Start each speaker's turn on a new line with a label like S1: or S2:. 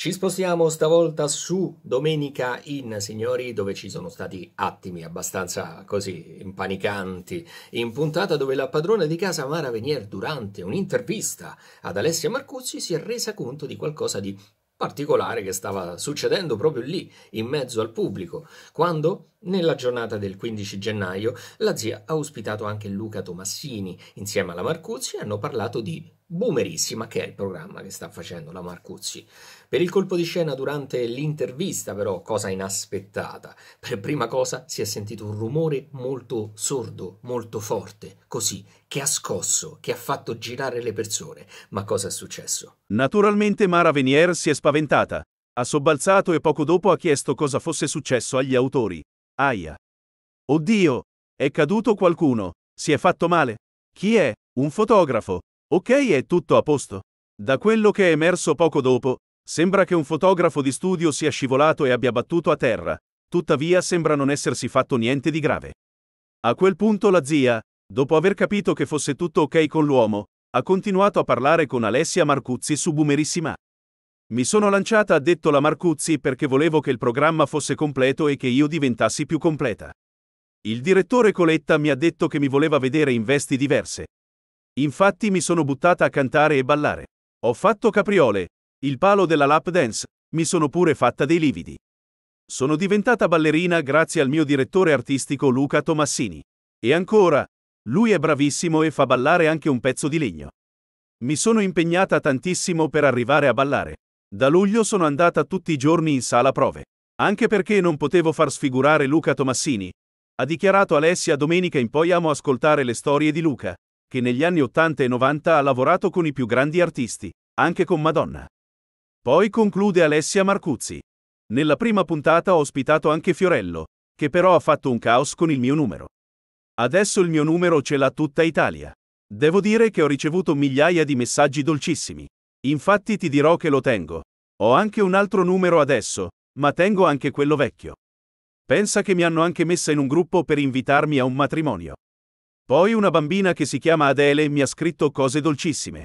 S1: Ci spostiamo stavolta su Domenica in Signori, dove ci sono stati attimi abbastanza così impanicanti in puntata, dove la padrona di casa Mara Venier, durante un'intervista ad Alessia Marcuzzi, si è resa conto di qualcosa di particolare che stava succedendo proprio lì, in mezzo al pubblico, quando, nella giornata del 15 gennaio, la zia ha ospitato anche Luca Tomassini. Insieme alla Marcuzzi hanno parlato di boomerissima, che è il programma che sta facendo la Marcuzzi. Per il colpo di scena durante l'intervista, però, cosa inaspettata. Per prima cosa si è sentito un rumore molto sordo, molto forte, così, che ha scosso, che ha fatto girare le persone. Ma cosa è successo?
S2: Naturalmente Mara Venier si è spaventata. Ha sobbalzato e poco dopo ha chiesto cosa fosse successo agli autori. Aia. Oddio! È caduto qualcuno! Si è fatto male! Chi è? Un fotografo! Ok, è tutto a posto. Da quello che è emerso poco dopo, sembra che un fotografo di studio sia scivolato e abbia battuto a terra, tuttavia sembra non essersi fatto niente di grave. A quel punto la zia, dopo aver capito che fosse tutto ok con l'uomo, ha continuato a parlare con Alessia Marcuzzi su Boomerissima. Mi sono lanciata ha detto la Marcuzzi perché volevo che il programma fosse completo e che io diventassi più completa. Il direttore Coletta mi ha detto che mi voleva vedere in vesti diverse, Infatti mi sono buttata a cantare e ballare. Ho fatto capriole, il palo della lap dance, mi sono pure fatta dei lividi. Sono diventata ballerina grazie al mio direttore artistico Luca Tomassini. E ancora, lui è bravissimo e fa ballare anche un pezzo di legno. Mi sono impegnata tantissimo per arrivare a ballare. Da luglio sono andata tutti i giorni in sala prove. Anche perché non potevo far sfigurare Luca Tomassini. Ha dichiarato Alessia domenica in poi amo ascoltare le storie di Luca che negli anni 80 e 90 ha lavorato con i più grandi artisti, anche con Madonna. Poi conclude Alessia Marcuzzi. Nella prima puntata ho ospitato anche Fiorello, che però ha fatto un caos con il mio numero. Adesso il mio numero ce l'ha tutta Italia. Devo dire che ho ricevuto migliaia di messaggi dolcissimi. Infatti ti dirò che lo tengo. Ho anche un altro numero adesso, ma tengo anche quello vecchio. Pensa che mi hanno anche messa in un gruppo per invitarmi a un matrimonio. Poi una bambina che si chiama Adele mi ha scritto cose dolcissime.